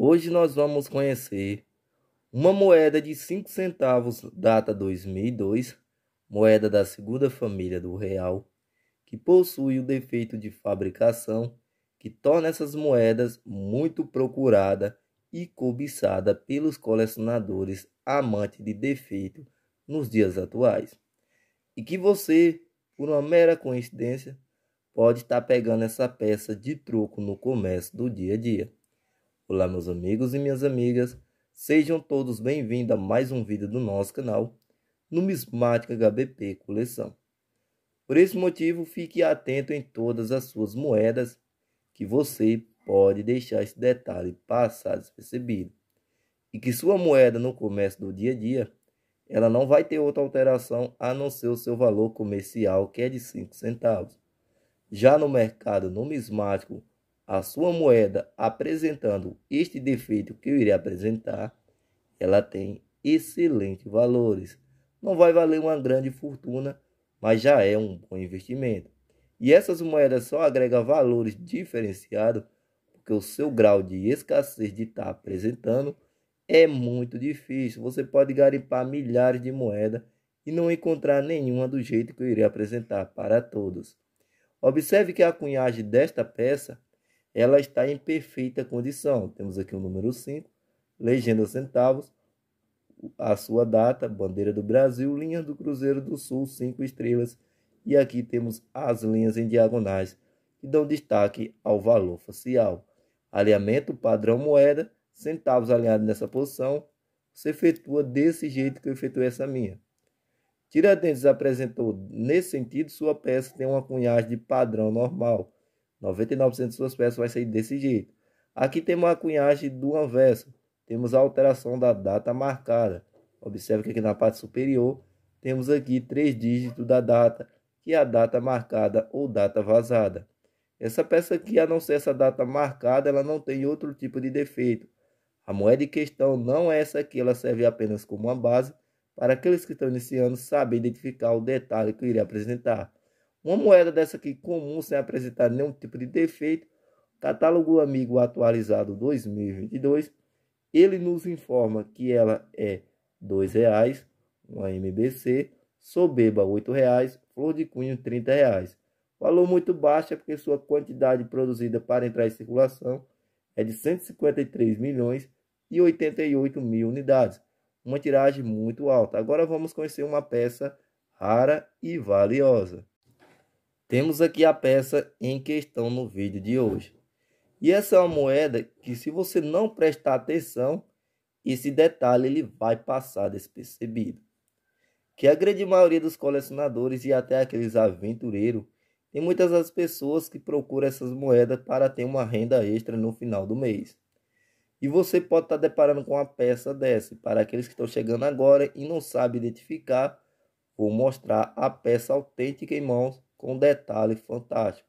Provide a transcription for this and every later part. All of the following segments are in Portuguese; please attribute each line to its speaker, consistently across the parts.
Speaker 1: Hoje nós vamos conhecer uma moeda de 5 centavos, data 2002, moeda da segunda família do real, que possui o defeito de fabricação que torna essas moedas muito procurada e cobiçada pelos colecionadores amantes de defeito nos dias atuais. E que você, por uma mera coincidência, pode estar pegando essa peça de troco no comércio do dia a dia. Olá, meus amigos e minhas amigas, sejam todos bem-vindos a mais um vídeo do nosso canal Numismática HBP Coleção. Por esse motivo, fique atento em todas as suas moedas, que você pode deixar esse detalhe passar despercebido. E que sua moeda no comércio do dia a dia, ela não vai ter outra alteração a não ser o seu valor comercial, que é de 5 centavos. Já no mercado numismático, a sua moeda apresentando este defeito que eu irei apresentar, ela tem excelentes valores. Não vai valer uma grande fortuna, mas já é um bom investimento. E essas moedas só agregam valores diferenciados porque o seu grau de escassez de estar tá apresentando é muito difícil. Você pode garimpar milhares de moedas e não encontrar nenhuma do jeito que eu irei apresentar para todos. Observe que a cunhagem desta peça ela está em perfeita condição. Temos aqui o número 5, legenda centavos, a sua data, bandeira do Brasil, linha do Cruzeiro do Sul, 5 estrelas. E aqui temos as linhas em diagonais que dão destaque ao valor facial. Alinhamento padrão moeda, centavos alinhado nessa posição, se efetua desse jeito que eu efetuei essa minha. Tiradentes apresentou, nesse sentido, sua peça tem uma cunhagem de padrão normal, 99% de suas peças vai sair desse jeito. Aqui temos a cunhagem do anverso. Temos a alteração da data marcada. Observe que aqui na parte superior temos aqui três dígitos da data, que é a data marcada ou data vazada. Essa peça aqui, a não ser essa data marcada, ela não tem outro tipo de defeito. A moeda em questão não é essa aqui, ela serve apenas como uma base para aqueles que estão iniciando saber identificar o detalhe que eu irei apresentar. Uma moeda dessa aqui comum, sem apresentar nenhum tipo de defeito, catálogo amigo atualizado 2022, ele nos informa que ela é R$ 2,00, uma MBC, Sobeba R$ 8,00, Flor de Cunho R$ 30,00. Valor muito baixo é porque sua quantidade produzida para entrar em circulação é de 153 milhões e 88 mil unidades, uma tiragem muito alta. Agora vamos conhecer uma peça rara e valiosa. Temos aqui a peça em questão no vídeo de hoje. E essa é uma moeda que se você não prestar atenção, esse detalhe ele vai passar despercebido. Que a grande maioria dos colecionadores e até aqueles aventureiros, tem muitas das pessoas que procuram essas moedas para ter uma renda extra no final do mês. E você pode estar deparando com uma peça dessa. Para aqueles que estão chegando agora e não sabem identificar, vou mostrar a peça autêntica em mãos com detalhe fantástico.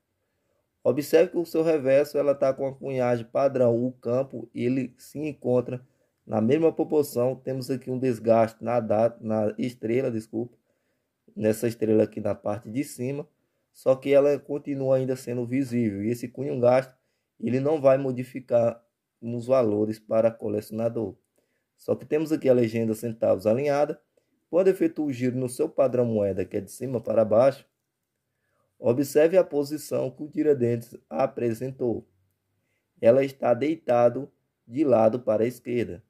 Speaker 1: Observe que o seu reverso ela está com a cunhagem padrão, o campo ele se encontra na mesma proporção. Temos aqui um desgaste na, data, na estrela, desculpa, nessa estrela aqui na parte de cima, só que ela continua ainda sendo visível. E esse cunho gasto ele não vai modificar nos valores para colecionador. Só que temos aqui a legenda centavos alinhada. Quando efetua o giro no seu padrão moeda, que é de cima para baixo, Observe a posição que o Tiradentes apresentou. Ela está deitado de lado para a esquerda.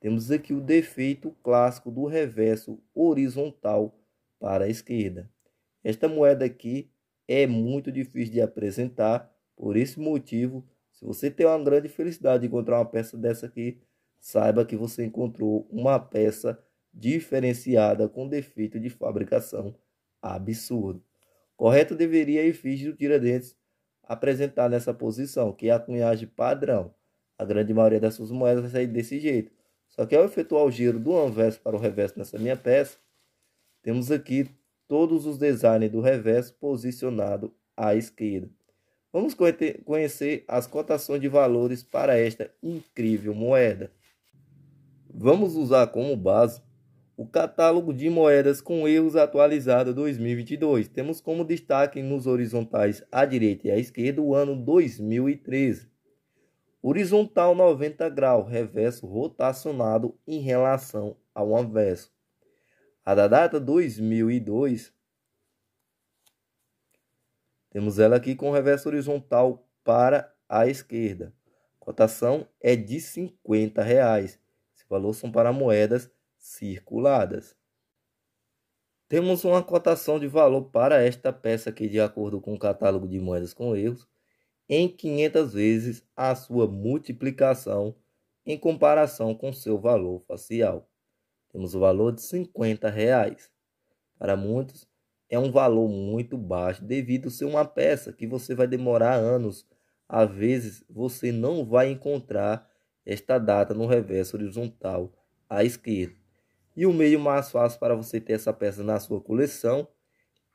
Speaker 1: Temos aqui o defeito clássico do reverso horizontal para a esquerda. Esta moeda aqui é muito difícil de apresentar, por esse motivo, se você tem uma grande felicidade de encontrar uma peça dessa aqui, saiba que você encontrou uma peça diferenciada com defeito de fabricação absurdo. Correto deveria a efígie do Tiradentes apresentar nessa posição, que é a cunhagem padrão. A grande maioria das suas moedas vai sair desse jeito. Só que ao efetuar o giro do anverso para o reverso nessa minha peça, temos aqui todos os designs do reverso posicionado à esquerda. Vamos conhecer as cotações de valores para esta incrível moeda. Vamos usar como base o catálogo de moedas com erros atualizado 2022. Temos como destaque nos horizontais à direita e à esquerda o ano 2013. Horizontal 90 grau, reverso rotacionado em relação ao anverso. A da data 2002, temos ela aqui com reverso horizontal para a esquerda. Cotação é de R$ 50. Reais. Esse valor são para moedas circuladas. Temos uma cotação de valor para esta peça que, de acordo com o catálogo de moedas com erros, em 500 vezes a sua multiplicação em comparação com seu valor facial. Temos o valor de 50 reais. Para muitos, é um valor muito baixo devido a ser uma peça que você vai demorar anos. Às vezes, você não vai encontrar esta data no reverso horizontal à esquerda. E o meio mais fácil para você ter essa peça na sua coleção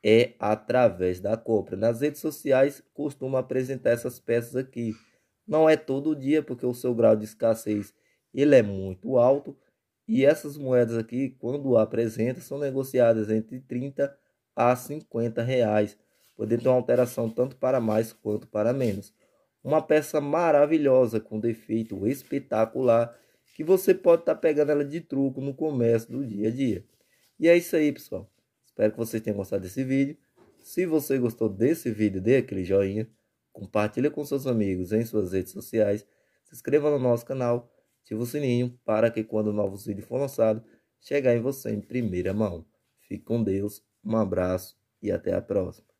Speaker 1: é através da compra. Nas redes sociais costuma apresentar essas peças aqui. Não é todo dia, porque o seu grau de escassez ele é muito alto. E essas moedas aqui, quando apresenta, são negociadas entre 30 a 50 reais. Podendo ter uma alteração tanto para mais quanto para menos. Uma peça maravilhosa, com defeito espetacular, que você pode estar tá pegando ela de truco no comércio do dia a dia. E é isso aí, pessoal. Espero que vocês tenham gostado desse vídeo. Se você gostou desse vídeo, dê aquele joinha, compartilhe com seus amigos em suas redes sociais, se inscreva no nosso canal, ative o sininho para que quando novo vídeo for lançado, chegar em você em primeira mão. Fique com Deus, um abraço e até a próxima.